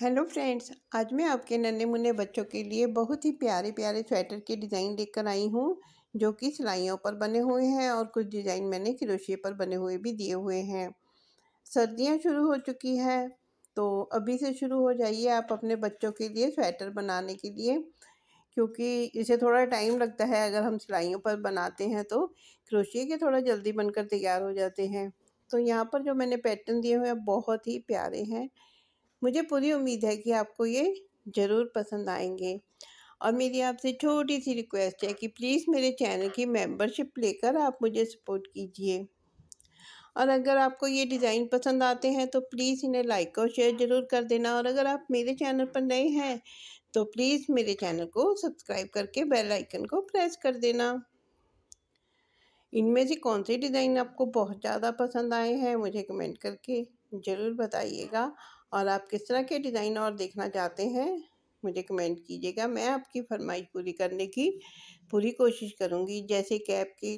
hello friends आज मैं आपके नन्हे मुन्ने बच्चों के लिए बहुत ही प्यारे प्यारे स्वेटर के डिज़ाइन लेकर आई हूँ जो कि सिलाइयों पर बने हुए हैं और कुछ डिज़ाइन मैंने क्रोशिए पर बने हुए भी दिए हुए हैं सर्दियाँ शुरू हो चुकी है तो अभी से शुरू हो जाइए आप अपने बच्चों के लिए स्वेटर बनाने के लिए क्योंकि इसे थोड़ा टाइम लगता है अगर हम सिलाइयों पर बनाते हैं तो क्रोशिए के थोड़ा जल्दी बनकर तैयार हो जाते हैं तो यहाँ पर जो मैंने पैटर्न दिए हुए हैं बहुत ही प्यारे हैं मुझे पूरी उम्मीद है कि आपको ये ज़रूर पसंद आएंगे और मेरी आपसे छोटी सी रिक्वेस्ट है कि प्लीज़ मेरे चैनल की मेंबरशिप लेकर आप मुझे सपोर्ट कीजिए और अगर आपको ये डिज़ाइन पसंद आते हैं तो प्लीज़ इन्हें लाइक और शेयर ज़रूर कर देना और अगर आप मेरे चैनल पर नए हैं तो प्लीज़ मेरे चैनल को सब्सक्राइब करके बेल आइकन को प्रेस कर देना इनमें से कौन से डिज़ाइन आपको बहुत ज़्यादा पसंद आए हैं मुझे कमेंट करके ज़रूर बताइएगा और आप किस तरह के डिज़ाइन और देखना चाहते हैं मुझे कमेंट कीजिएगा मैं आपकी फरमाइश पूरी करने की पूरी कोशिश करूँगी जैसे कैप की